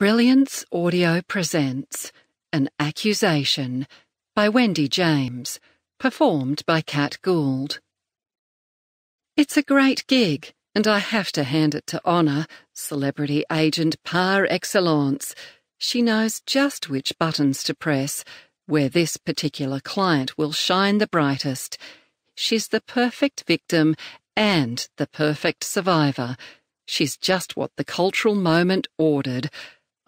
Brilliance Audio presents An Accusation by Wendy James, performed by Kat Gould. It's a great gig, and I have to hand it to Honor, celebrity agent par excellence. She knows just which buttons to press, where this particular client will shine the brightest. She's the perfect victim and the perfect survivor. She's just what the cultural moment ordered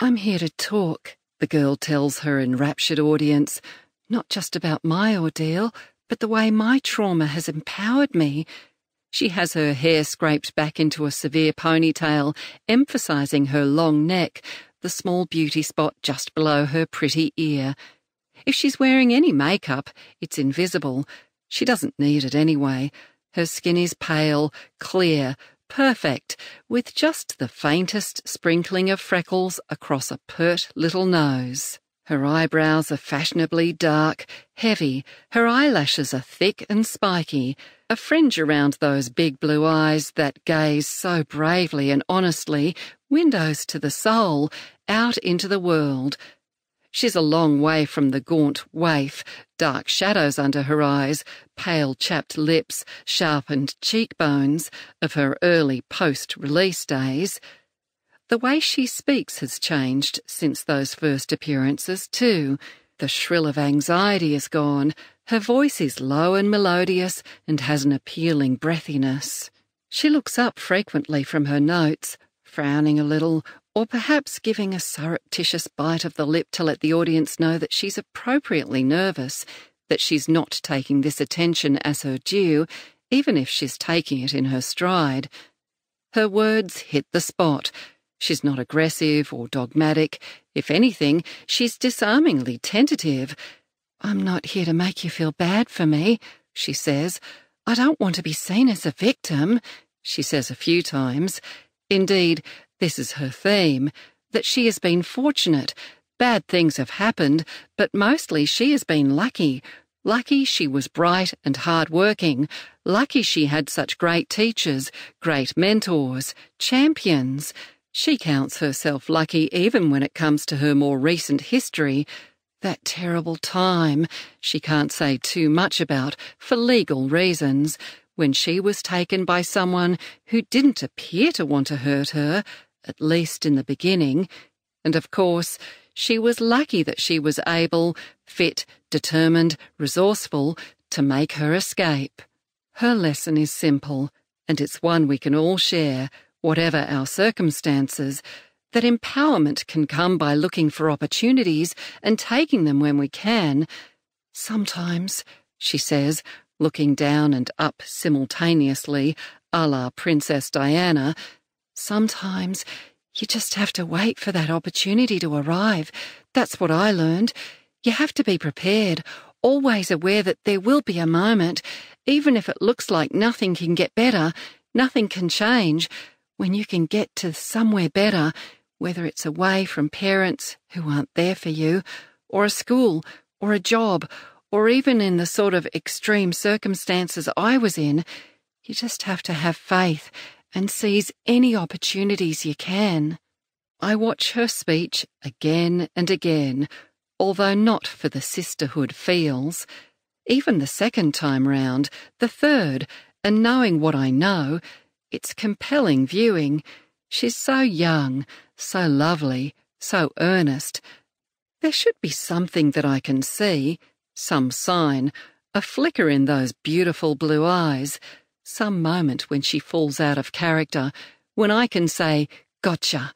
I'm here to talk, the girl tells her enraptured audience, not just about my ordeal, but the way my trauma has empowered me. She has her hair scraped back into a severe ponytail, emphasizing her long neck, the small beauty spot just below her pretty ear. If she's wearing any makeup, it's invisible. She doesn't need it anyway. Her skin is pale, clear, perfect, with just the faintest sprinkling of freckles across a pert little nose. Her eyebrows are fashionably dark, heavy, her eyelashes are thick and spiky, a fringe around those big blue eyes that gaze so bravely and honestly, windows to the soul, out into the world, She's a long way from the gaunt waif, dark shadows under her eyes, pale chapped lips, sharpened cheekbones of her early post release days. The way she speaks has changed since those first appearances, too. The shrill of anxiety is gone. Her voice is low and melodious and has an appealing breathiness. She looks up frequently from her notes, frowning a little or perhaps giving a surreptitious bite of the lip to let the audience know that she's appropriately nervous, that she's not taking this attention as her due, even if she's taking it in her stride. Her words hit the spot. She's not aggressive or dogmatic. If anything, she's disarmingly tentative. I'm not here to make you feel bad for me, she says. I don't want to be seen as a victim, she says a few times. Indeed, this is her theme, that she has been fortunate. Bad things have happened, but mostly she has been lucky. Lucky she was bright and hard-working. Lucky she had such great teachers, great mentors, champions. She counts herself lucky even when it comes to her more recent history. That terrible time, she can't say too much about, for legal reasons when she was taken by someone who didn't appear to want to hurt her, at least in the beginning. And of course, she was lucky that she was able, fit, determined, resourceful, to make her escape. Her lesson is simple, and it's one we can all share, whatever our circumstances, that empowerment can come by looking for opportunities and taking them when we can. Sometimes, she says, looking down and up simultaneously, a la Princess Diana, sometimes you just have to wait for that opportunity to arrive. That's what I learned. You have to be prepared, always aware that there will be a moment, even if it looks like nothing can get better, nothing can change, when you can get to somewhere better, whether it's away from parents who aren't there for you, or a school, or a job, or even in the sort of extreme circumstances I was in, you just have to have faith and seize any opportunities you can. I watch her speech again and again, although not for the sisterhood feels. Even the second time round, the third, and knowing what I know, it's compelling viewing. She's so young, so lovely, so earnest. There should be something that I can see some sign, a flicker in those beautiful blue eyes, some moment when she falls out of character, when I can say, Gotcha.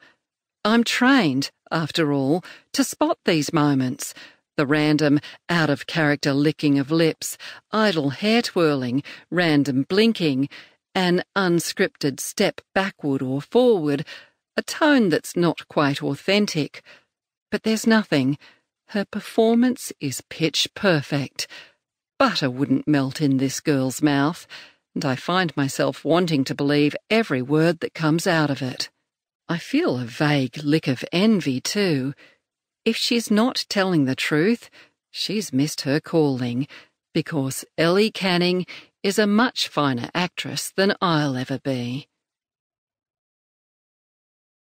I'm trained, after all, to spot these moments. The random, out of character licking of lips, idle hair twirling, random blinking, an unscripted step backward or forward, a tone that's not quite authentic. But there's nothing. Her performance is pitch perfect. Butter wouldn't melt in this girl's mouth, and I find myself wanting to believe every word that comes out of it. I feel a vague lick of envy, too. If she's not telling the truth, she's missed her calling, because Ellie Canning is a much finer actress than I'll ever be.